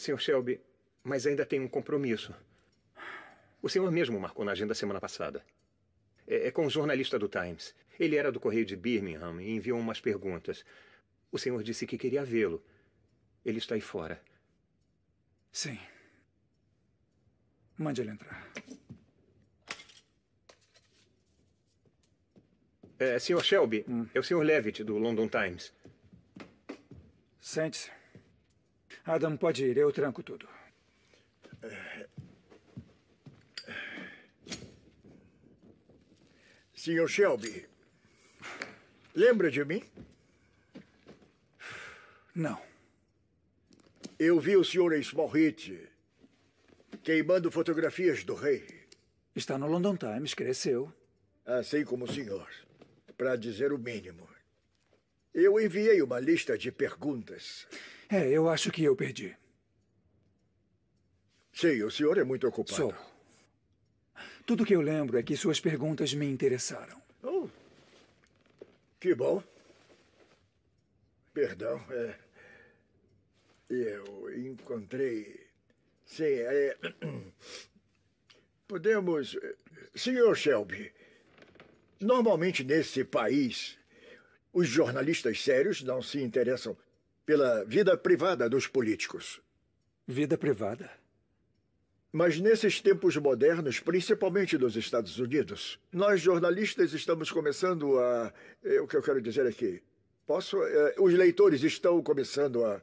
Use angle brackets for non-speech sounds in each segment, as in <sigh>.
Sr. Shelby, mas ainda tem um compromisso. O senhor mesmo marcou na agenda semana passada. É, é com um jornalista do Times. Ele era do Correio de Birmingham e enviou umas perguntas. O senhor disse que queria vê-lo. Ele está aí fora. Sim. Mande ele entrar. É, Sr. Shelby, hum. é o Sr. Levitt, do London Times. Sente-se. Adam, pode ir, eu tranco tudo. Sr. Shelby, lembra de mim? Não. Eu vi o senhor Smallhit queimando fotografias do rei. Está no London Times, cresceu. Assim como o senhor, para dizer o mínimo. Eu enviei uma lista de perguntas. É, eu acho que eu perdi. Sei, o senhor é muito ocupado. Sou. Tudo que eu lembro é que suas perguntas me interessaram. Oh. Que bom. Perdão, é. Eu encontrei. Sim, é. <clears throat> Podemos. Senhor Shelby, normalmente nesse país, os jornalistas sérios não se interessam pela vida privada dos políticos. Vida privada? Mas nesses tempos modernos, principalmente nos Estados Unidos, nós jornalistas estamos começando a. Eh, o que eu quero dizer é que. Posso? Eh, os leitores estão começando a.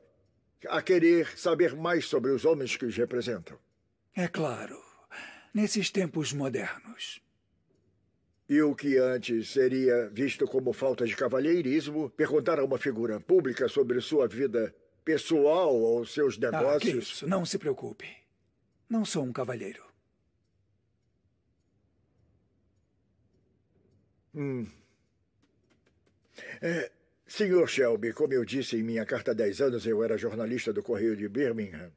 a querer saber mais sobre os homens que os representam. É claro. Nesses tempos modernos e o que antes seria visto como falta de cavalheirismo, perguntar a uma figura pública sobre sua vida pessoal ou seus ah, negócios. Ah, isso, não se preocupe. Não sou um cavalheiro. Hum. É, senhor Shelby, como eu disse em minha carta há 10 anos, eu era jornalista do Correio de Birmingham.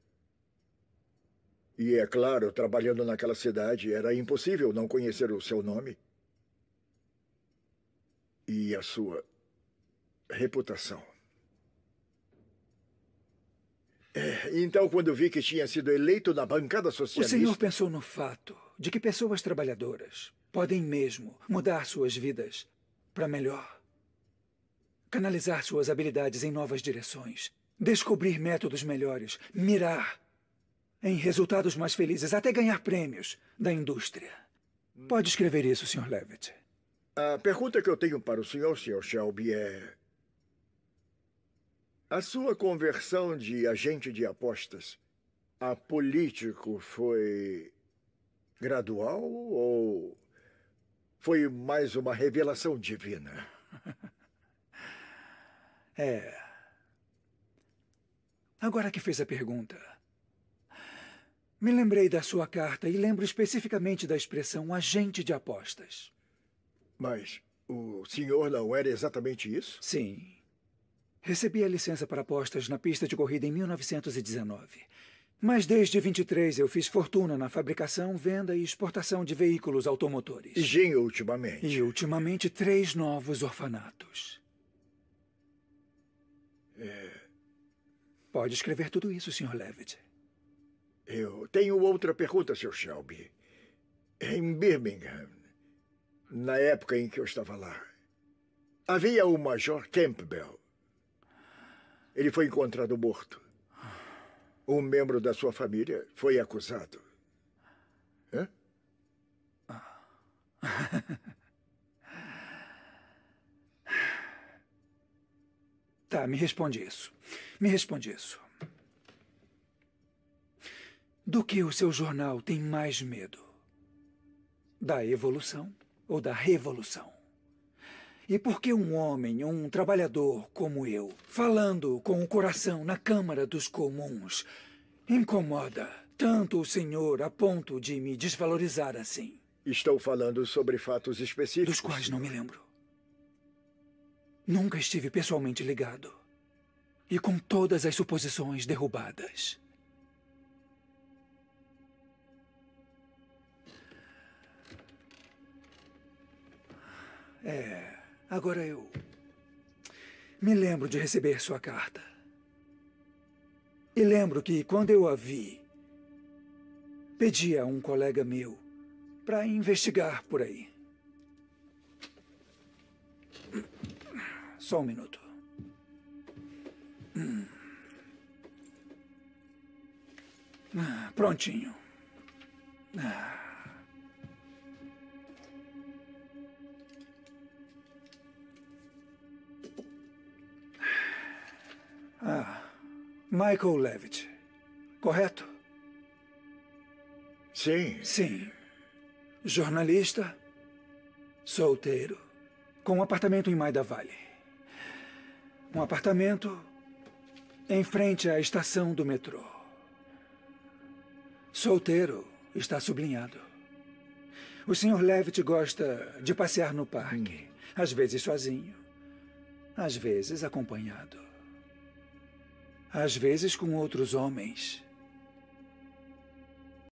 E é claro, trabalhando naquela cidade, era impossível não conhecer o seu nome e a sua reputação. É, então, quando vi que tinha sido eleito na bancada socialista. O senhor pensou no fato de que pessoas trabalhadoras podem mesmo mudar suas vidas para melhor, canalizar suas habilidades em novas direções, descobrir métodos melhores, mirar em resultados mais felizes, até ganhar prêmios da indústria. Pode escrever isso, Sr. Levitt. A pergunta que eu tenho para o senhor, Sr. Shelby, é. A sua conversão de agente de apostas a político foi gradual ou foi mais uma revelação divina? <laughs> É. Agora que fez a pergunta, me lembrei da sua carta e lembro especificamente da expressão agente de apostas. Mas o senhor não era exatamente isso? Sim. Recebi a licença para apostas na pista de corrida em 1919. Mas desde 23 eu fiz fortuna na fabricação, venda e exportação de veículos automotores. E ultimamente. E ultimamente três novos orfanatos. É... Pode escrever tudo isso, Sr. Levitt. Eu tenho outra pergunta, Sr. Shelby. Em Birmingham, na época em que eu estava lá. Havia o Major Campbell. Ele foi encontrado morto. Um membro da sua família foi acusado. Hã? <laughs> Tá, me responde isso. Me responde isso. Do que o seu jornal tem mais medo? Da evolução? ou da revolução. E por que um homem, um trabalhador como eu, falando com o coração na Câmara dos Comuns, incomoda tanto o senhor a ponto de me desvalorizar assim? Estou falando sobre fatos específicos. Dos quais não me lembro. Nunca estive pessoalmente ligado. E com todas as suposições derrubadas. É, agora eu. Me lembro de receber sua carta. E lembro que quando eu a vi, pedi a um colega meu para investigar por aí. Só um minuto. Hum. Ah, prontinho. Ah. Ah, Michael Levitt, correto? Sim. Sim. Jornalista, solteiro, com um apartamento em Maida Vale. Um apartamento em frente à estação do metrô. Solteiro está sublinhado. O Sr. Levitt gosta de passear no parque, hum. às vezes sozinho, às vezes acompanhado às vezes com outros homens.